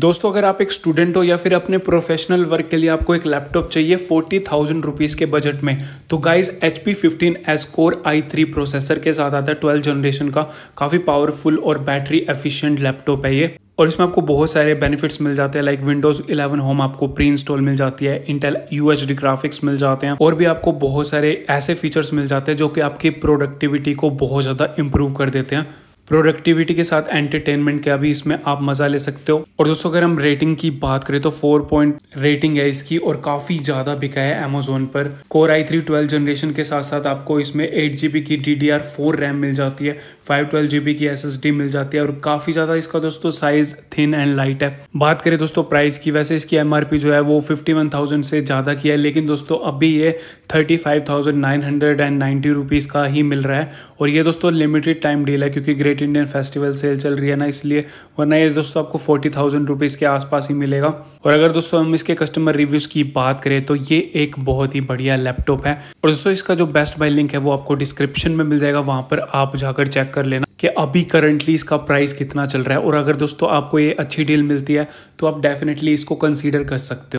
दोस्तों अगर आप एक स्टूडेंट हो या फिर अपने प्रोफेशनल वर्क के लिए आपको एक लैपटॉप चाहिए फोर्टी थाउजेंड रुपीज़ के बजट में तो guys H P fifteen S core I three processor के साथ आता है ट्वेल्थ जनरेशन का काफ़ी पावरफुल और बैटरी एफिशिएंट लैपटॉप है ये और इसमें आपको बहुत सारे बेनिफिट्स मिल जाते हैं लाइक विंडोज 11 होम आपको प्री इंस्टॉल मिल जाती है इंटेल यू ग्राफिक्स मिल जाते हैं और भी आपको बहुत सारे ऐसे फीचर्स मिल जाते हैं जो कि आपकी प्रोडक्टिविटी को बहुत ज़्यादा इंप्रूव कर देते हैं प्रोडक्टिविटी के साथ एंटरटेनमेंट का भी इसमें आप मज़ा ले सकते हो और दोस्तों अगर हम रेटिंग की बात करें तो फोर पॉइंट रेटिंग है इसकी और काफ़ी ज़्यादा बिका है अमेजोन पर core I three twelve generation के साथ साथ आपको इसमें एट जी की D D R four RAM मिल जाती है फाइव ट्वेल्व जी की एस एस डी मिल जाती है और काफ़ी ज़्यादा इसका दोस्तों साइज थिन एंड लाइट है बात करें दोस्तों प्राइस की वैसे इसकी एम आर पी जो है वो फिफ्टी वन थाउजेंड से ज़्यादा की है लेकिन दोस्तों अभी ये thirty five thousand nine hundred and ninety rupees का ही मिल रहा है और ये दोस्तों लिमिटेड टाइम डील है क्योंकि great great Indian festival sale चल रही है ना इसलिए वरना ये दोस्तों आपको फोर्टी थाउजेंड रुपीज़ के आसपास ही मिलेगा और अगर दोस्तों हम इसके कस्टमर रिव्यूज़ की बात करें तो ये एक बहुत ही बढ़िया लैपटॉप है और दोस्तों इसका जो बेस्ट बाय लिंक है वो आपको डिस्क्रिप्शन में मिल जाएगा वहाँ पर आप जाकर चेक कर लेना कि अभी करंटली इसका प्राइस कितना चल रहा है और अगर दोस्तों आपको ये अच्छी डील मिलती है तो आप डेफिनेटली इसको कंसिडर कर सकते हो